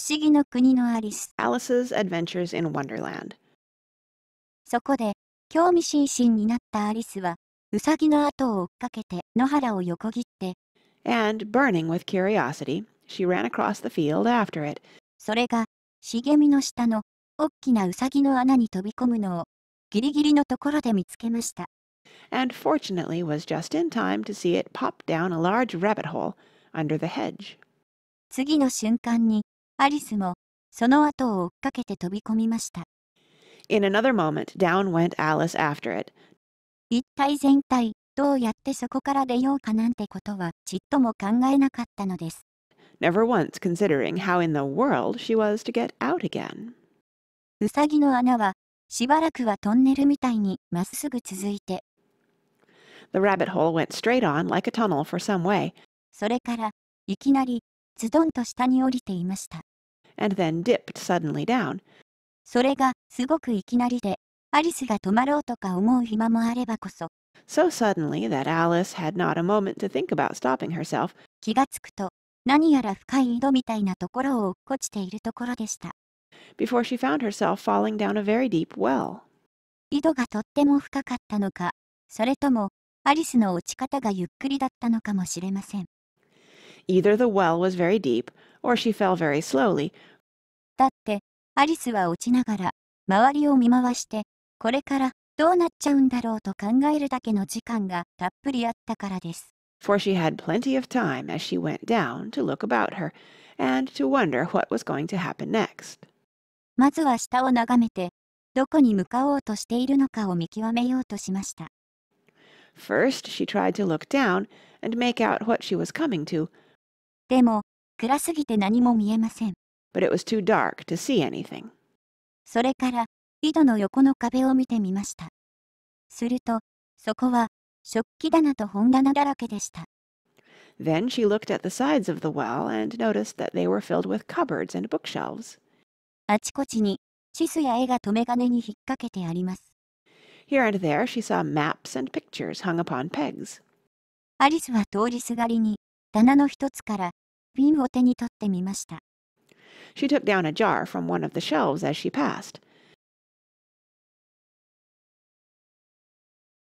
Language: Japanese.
不思議の国のアリス Alice's Adventures in Wonderland そこで興味津々になったアリスはウサギの後を追っかけて野原を横切って And burning with curiosity, she ran across the field after it. それが茂みの下の大きなウサギの穴に飛び込むのをギリギリのところで見つけました。and fortunately was just in time to see it pop down a large rabbit hole under the hedge. 次の瞬間にアリスもその後を追っかけて飛び込みました。In another moment, down went Alice after it. 一体全体、どうやってそこから出ようかなんてことはちっとも考えなかったのです。Never once considering how in the world she was to get out again. うさぎの穴はしばらくはトンネルみたいにまっすぐ続いて。The rabbit hole went straight on like a tunnel for some way. それからいきなりズドンと下に降りていました。and then dipped suddenly down. So suddenly that Alice had not a moment to think about stopping herself. Before she found herself falling down a very deep well. Either the well was very deep, or she fell very slowly. For she had plenty of time as she went down to look about her, and to wonder what was going to happen next. まずは下を眺めて、どこに向かおうとしているのかを見極めようとしました。First she tried to look down and make out what she was coming to. でも、暗すぎて何も見えません。But it was too dark to see anything. それから、井戸の横の壁を見てみました。すると、そこは食器棚と本棚だらけでした。Then she looked at the sides of the well and noticed that they were filled with cupboards and bookshelves. あちこちに地図や絵が留め金に引っ掛けてあります。Here and there she saw maps and pictures hung upon pegs. アリスは通りすがりに棚の一つから瓶を手に取ってみました。She took down a jar from one of the shelves as she passed.